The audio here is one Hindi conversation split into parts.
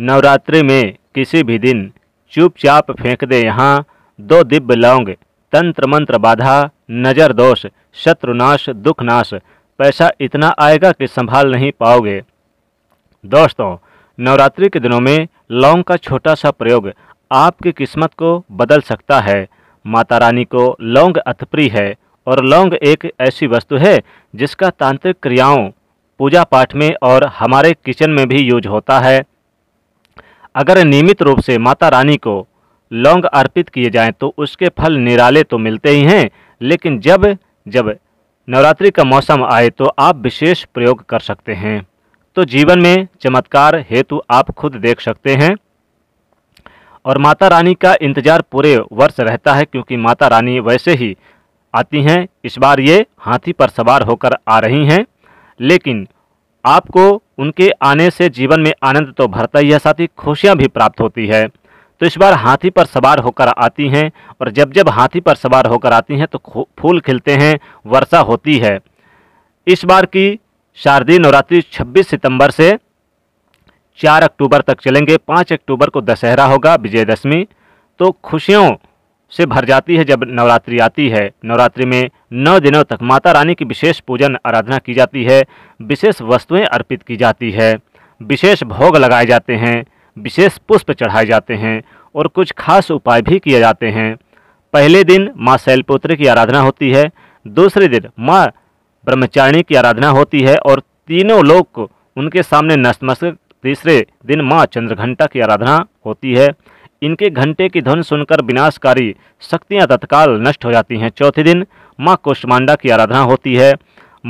नवरात्रि में किसी भी दिन चुपचाप फेंक दे यहाँ दो दिव्य लौंग तंत्र मंत्र बाधा नजर दोष शत्रुनाश दुखनाश पैसा इतना आएगा कि संभाल नहीं पाओगे दोस्तों नवरात्रि के दिनों में लौंग का छोटा सा प्रयोग आपकी किस्मत को बदल सकता है माता रानी को लौंग अथप्री है और लौंग एक ऐसी वस्तु है जिसका तांत्रिक क्रियाओं पूजा पाठ में और हमारे किचन में भी यूज होता है अगर नियमित रूप से माता रानी को लौंग अर्पित किए जाएं तो उसके फल निराले तो मिलते ही हैं लेकिन जब जब नवरात्रि का मौसम आए तो आप विशेष प्रयोग कर सकते हैं तो जीवन में चमत्कार हेतु आप खुद देख सकते हैं और माता रानी का इंतजार पूरे वर्ष रहता है क्योंकि माता रानी वैसे ही आती हैं इस बार ये हाथी पर सवार होकर आ रही हैं लेकिन आपको उनके आने से जीवन में आनंद तो भरता ही है साथ ही खुशियाँ भी प्राप्त होती है तो इस बार हाथी पर सवार होकर आती हैं और जब जब हाथी पर सवार होकर आती हैं तो फूल खिलते हैं वर्षा होती है इस बार की शारदीय नवरात्रि 26 सितंबर से 4 अक्टूबर तक चलेंगे 5 अक्टूबर को दशहरा होगा विजयदशमी तो खुशियों से भर जाती है जब नवरात्रि आती है नवरात्रि में नौ दिनों तक माता रानी की विशेष पूजन आराधना की जाती है विशेष वस्तुएं अर्पित की जाती है विशेष भोग लगाए जाते हैं विशेष पुष्प चढ़ाए जाते हैं और कुछ खास उपाय भी किए जाते हैं पहले दिन माँ शैलपुत्र की आराधना होती है दूसरे दिन माँ ब्रह्मचारिणी की आराधना होती है और तीनों लोग को उनके सामने नतमस्तक तीसरे दिन माँ चंद्रघंटा की आराधना होती है इनके घंटे की ध्वन सुनकर विनाशकारी शक्तियाँ तत्काल नष्ट हो जाती हैं चौथे दिन माँ कोष्मांडा की आराधना होती है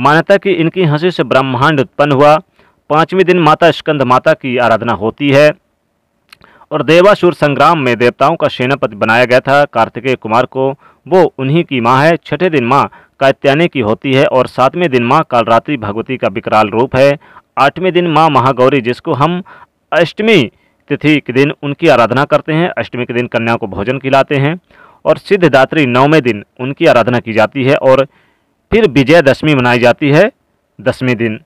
मान्यता कि इनकी हंसी से ब्रह्मांड उत्पन्न हुआ पाँचवें दिन माता स्कंद माता की आराधना होती है और देवासुर संग्राम में देवताओं का सेनापति बनाया गया था कार्तिकेय कुमार को वो उन्हीं की माँ है छठे दिन माँ कात्यानी की होती है और सातवें दिन माँ कालरात्रि भगवती का विकराल रूप है आठवें दिन माँ महागौरी जिसको हम अष्टमी तिथि के दिन उनकी आराधना करते हैं अष्टमी के दिन कन्या को भोजन खिलाते हैं और सिद्धदात्री नौवें दिन उनकी आराधना की जाती है और फिर विजयदशमी मनाई जाती है दसवें दिन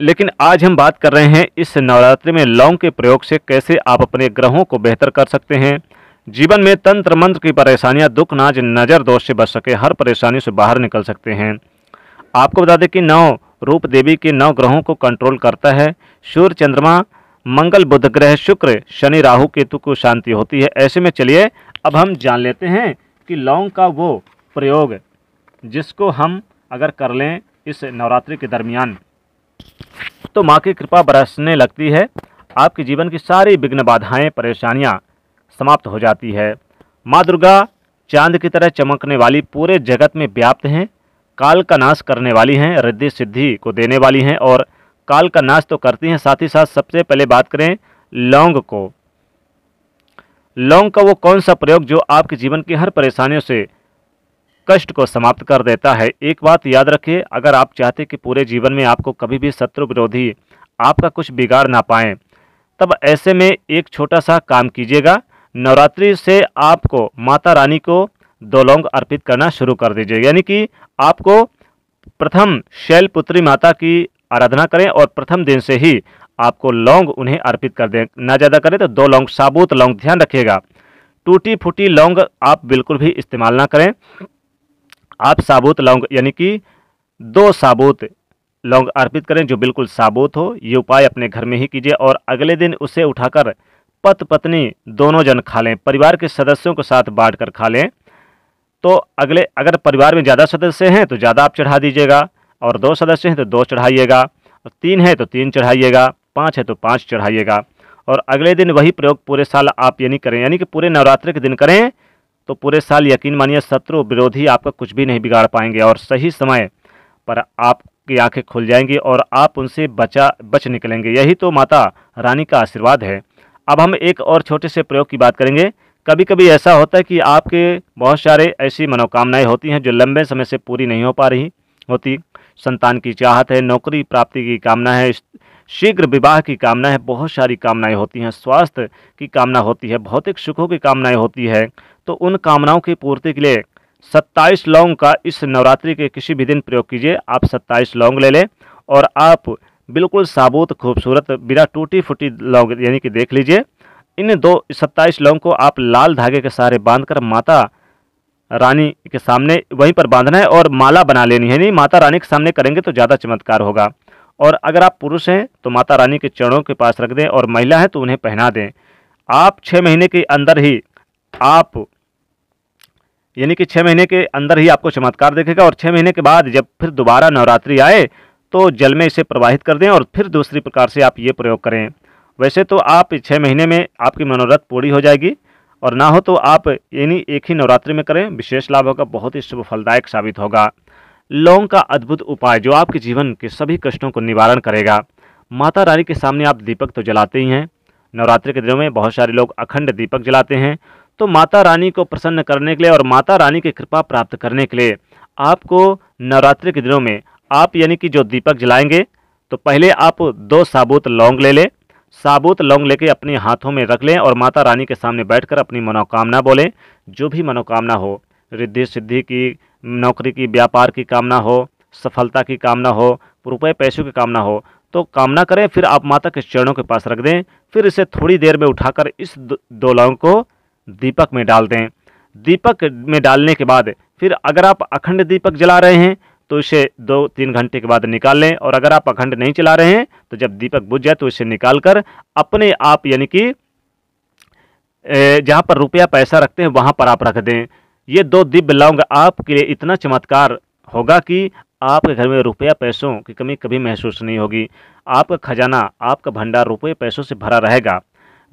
लेकिन आज हम बात कर रहे हैं इस नवरात्रि में लौंग के प्रयोग से कैसे आप अपने ग्रहों को बेहतर कर सकते हैं जीवन में तंत्र मंत्र की परेशानियां दुख नाज नज़र दोष से बच सके हर परेशानी से बाहर निकल सकते हैं आपको बता दें कि नौ रूप देवी के नौ ग्रहों को कंट्रोल करता है सूर्य चंद्रमा मंगल बुध ग्रह शुक्र शनि राहु केतु को शांति होती है ऐसे में चलिए अब हम जान लेते हैं कि लौंग का वो प्रयोग जिसको हम अगर कर लें इस नवरात्रि के दरमियान तो माँ की कृपा बरसने लगती है आपके जीवन की सारी विघ्न बाधाएं परेशानियाँ समाप्त हो जाती है माँ दुर्गा चांद की तरह चमकने वाली पूरे जगत में व्याप्त हैं काल का नाश करने वाली हैं रिद्धि सिद्धि को देने वाली हैं और काल का नाश तो करती हैं साथ ही साथ सबसे पहले बात करें लौंग को लौंग का वो कौन सा प्रयोग जो आपके जीवन की हर परेशानियों से कष्ट को समाप्त कर देता है एक बात याद रखिए अगर आप चाहते कि पूरे जीवन में आपको कभी भी शत्रु विरोधी आपका कुछ बिगाड़ ना पाए तब ऐसे में एक छोटा सा काम कीजिएगा नवरात्रि से आपको माता रानी को दो लौंग अर्पित करना शुरू कर दीजिए यानी कि आपको प्रथम शैलपुत्री माता की आराधना करें और प्रथम दिन से ही आपको लौंग उन्हें अर्पित कर दें ना ज़्यादा करें तो दो लौंग साबुत लौंग ध्यान रखिएगा टूटी फूटी लौंग आप बिल्कुल भी इस्तेमाल ना करें आप साबुत लौंग यानी कि दो साबुत लौंग अर्पित करें जो बिल्कुल साबुत हो ये उपाय अपने घर में ही कीजिए और अगले दिन उसे उठाकर पत पत्नी दोनों जन खा लें परिवार के सदस्यों के साथ बांट कर खा लें तो अगले अगर परिवार में ज़्यादा सदस्य हैं तो ज़्यादा आप चढ़ा दीजिएगा और दो सदस्य हैं तो दो चढ़ाइएगा और तीन है तो तीन चढ़ाइएगा पाँच है तो पाँच चढ़ाइएगा और अगले दिन वही प्रयोग पूरे साल आप यानी करें यानी कि पूरे नवरात्र के दिन करें तो पूरे साल यकीन मानिए शत्रु विरोधी आपका कुछ भी नहीं बिगाड़ पाएंगे और सही समय पर आपकी आंखें खुल जाएंगी और आप उनसे बचा बच निकलेंगे यही तो माता रानी का आशीर्वाद है अब हम एक और छोटे से प्रयोग की बात करेंगे कभी कभी ऐसा होता है कि आपके बहुत सारे ऐसी मनोकामनाएँ होती हैं जो लंबे समय से पूरी नहीं हो पा रही होती संतान की चाहत है नौकरी प्राप्ति की कामना है शीघ्र विवाह की कामना है बहुत सारी कामनाएं होती हैं स्वास्थ्य की कामना होती है भौतिक सुखों की कामनाएं होती है तो उन कामनाओं की पूर्ति के लिए सत्ताईस लौंग का इस नवरात्रि के किसी भी दिन प्रयोग कीजिए आप सत्ताईस लौंग ले लें और आप बिल्कुल साबुत खूबसूरत बिना टूटी फूटी लौंग यानी कि देख लीजिए इन दो सत्ताईस लौंग को आप लाल धागे के सहारे बांधकर माता रानी के सामने वहीं पर बांधना है और माला बना लेनी है नहीं माता रानी के सामने करेंगे तो ज़्यादा चमत्कार होगा और अगर आप पुरुष हैं तो माता रानी के चरणों के पास रख दें और महिला हैं तो उन्हें पहना दें आप छः महीने के अंदर ही आप यानी कि छः महीने के अंदर ही आपको चमत्कार देखेगा और छः महीने के बाद जब फिर दोबारा नवरात्रि आए तो जल में इसे प्रवाहित कर दें और फिर दूसरी प्रकार से आप ये प्रयोग करें वैसे तो आप छः महीने में आपकी मनोरथ पूरी हो जाएगी और ना हो तो आप यानी एक ही नवरात्रि में करें विशेष लाभ होगा बहुत ही शुभ फलदायक साबित होगा लौंग का अद्भुत उपाय जो आपके जीवन के सभी कष्टों को निवारण करेगा माता रानी के सामने आप दीपक तो जलाते ही हैं नवरात्रि के दिनों में बहुत सारे लोग अखंड दीपक जलाते हैं तो माता रानी को प्रसन्न करने के लिए और माता रानी की कृपा प्राप्त करने के लिए आपको नवरात्रि के दिनों में आप यानी कि जो दीपक जलाएंगे तो पहले आप दो साबुत लौंग ले लें साबुत लौंग लेके अपने हाथों में रख लें और माता रानी के सामने बैठकर अपनी मनोकामना बोलें जो भी मनोकामना हो रिद्धि सिद्धि की नौकरी की व्यापार की कामना हो सफलता की कामना हो रुपये पैसों की कामना हो तो कामना करें फिर आप माता के चरणों के पास रख दें फिर इसे थोड़ी देर में उठाकर इस दो लौंग को दीपक में डाल दें दीपक में डालने के बाद फिर अगर आप अखंड दीपक जला रहे हैं तो इसे दो तीन घंटे के बाद निकाल लें और अगर आप अखंड नहीं चला रहे हैं तो जब दीपक बुझ जाए तो इसे निकाल कर अपने आप यानी कि जहाँ पर रुपया पैसा रखते हैं वहाँ पर आप रख दें ये दो दिव्य लौंग आपके लिए इतना चमत्कार होगा कि आपके घर में रुपया पैसों की कमी कभी महसूस नहीं होगी आपका खजाना आपका भंडार रुपये पैसों से भरा रहेगा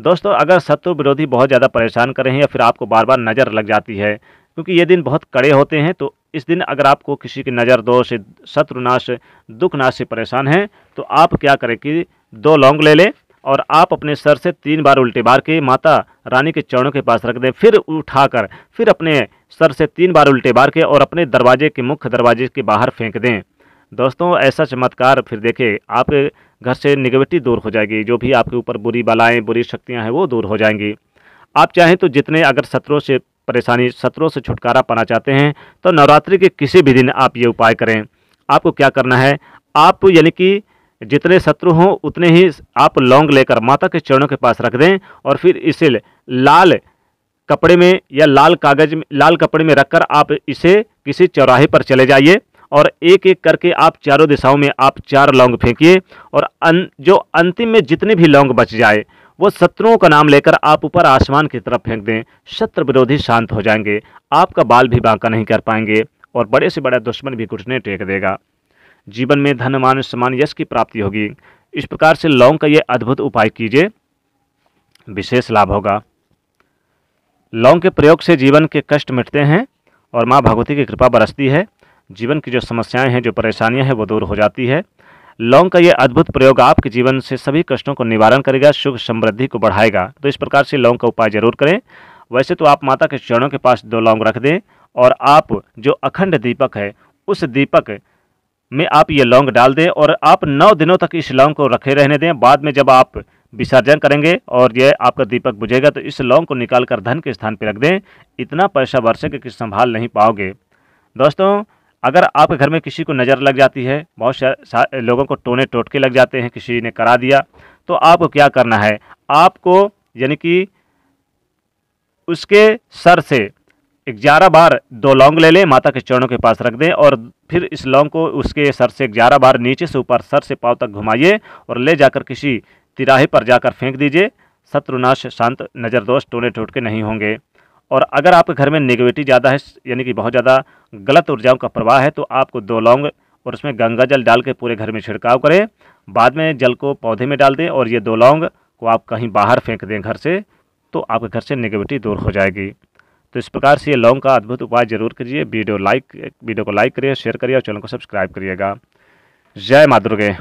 दोस्तों अगर शत्रु विरोधी बहुत ज़्यादा परेशान करें या फिर आपको बार बार नज़र लग जाती है क्योंकि ये दिन बहुत कड़े होते हैं तो इस दिन अगर आपको किसी की नज़र नाश शत्रुनाश नाश से परेशान हैं तो आप क्या करें कि दो लौंग ले लें और आप अपने सर से तीन बार उल्टे बार के माता रानी के चरणों के पास रख दें फिर उठाकर फिर अपने सर से तीन बार उल्टे बार के और अपने दरवाजे के मुख्य दरवाजे के बाहर फेंक दें दोस्तों ऐसा चमत्कार फिर देखें आप घर से निगेटिव दूर हो जाएगी जो भी आपके ऊपर बुरी बलाएँ बुरी शक्तियाँ हैं वो दूर हो जाएंगी आप चाहें तो जितने अगर शत्रुओं से परेशानी सत्रों से छुटकारा पाना चाहते हैं तो नवरात्रि के किसी भी दिन आप ये उपाय करें आपको क्या करना है आप यानी कि जितने शत्रु हों उतने ही आप लौंग लेकर माता के चरणों के पास रख दें और फिर इसे लाल कपड़े में या लाल कागज में लाल कपड़े में रखकर आप इसे किसी चौराहे पर चले जाइए और एक एक करके आप चारों दिशाओं में आप चार लौंग फेंकिए और अन, अं-, जो अंतिम में जितने भी लौंग बच जाए वो शत्रुओं का नाम लेकर आप ऊपर आसमान की तरफ फेंक दें शत्रु विरोधी शांत हो जाएंगे आपका बाल भी बांका नहीं कर पाएंगे और बड़े से बड़ा दुश्मन भी घुटने टेक देगा जीवन में धन मान सम्मान यश की प्राप्ति होगी इस प्रकार से लौंग का ये अद्भुत उपाय कीजिए विशेष लाभ होगा लौंग के प्रयोग से जीवन के कष्ट मिटते हैं और माँ भगवती की कृपा बरसती है जीवन की जो समस्याएं हैं जो परेशानियां हैं वो दूर हो जाती है लौंग का यह अद्भुत प्रयोग आपके जीवन से सभी कष्टों को निवारण करेगा सुख समृद्धि को बढ़ाएगा तो इस प्रकार से लौंग का उपाय जरूर करें वैसे तो आप माता के चरणों के पास दो लौंग रख दें और आप जो अखंड दीपक है उस दीपक में आप ये लौंग डाल दें और आप नौ दिनों तक इस लौंग को रखे रहने दें बाद में जब आप विसर्जन करेंगे और यह आपका दीपक बुझेगा तो इस लौंग को निकाल कर धन के स्थान पर रख दें इतना पैसा वर्षे कि संभाल नहीं पाओगे दोस्तों अगर आपके घर में किसी को नज़र लग जाती है बहुत लोगों को टोने टोटके लग जाते हैं किसी ने करा दिया तो आपको क्या करना है आपको यानी कि उसके सर से ग्यारह बार दो लौंग ले लें माता के चरणों के पास रख दें और फिर इस लौंग को उसके सर से ग्यारह बार नीचे से ऊपर सर से पाँव तक घुमाइए और ले जाकर किसी तिराहे पर जाकर फेंक दीजिए शत्रुनाश शांत नज़र दोष टोने टोटके नहीं होंगे और अगर आपके घर में नेगेटिव ज़्यादा है यानी कि बहुत ज़्यादा गलत ऊर्जाओं का प्रवाह है तो आपको दो लौंग और उसमें गंगा जल डाल के पूरे घर में छिड़काव करें बाद में जल को पौधे में डाल दें और ये दो लौंग को आप कहीं बाहर फेंक दें घर से तो आपके घर से नेगेटिविटी दूर हो जाएगी तो इस प्रकार से ये लौंग का अद्भुत उपाय जरूर करिए वीडियो लाइक वीडियो को लाइक करिए शेयर करिए और चैनल को सब्सक्राइब करिएगा जय माँ दुर्गे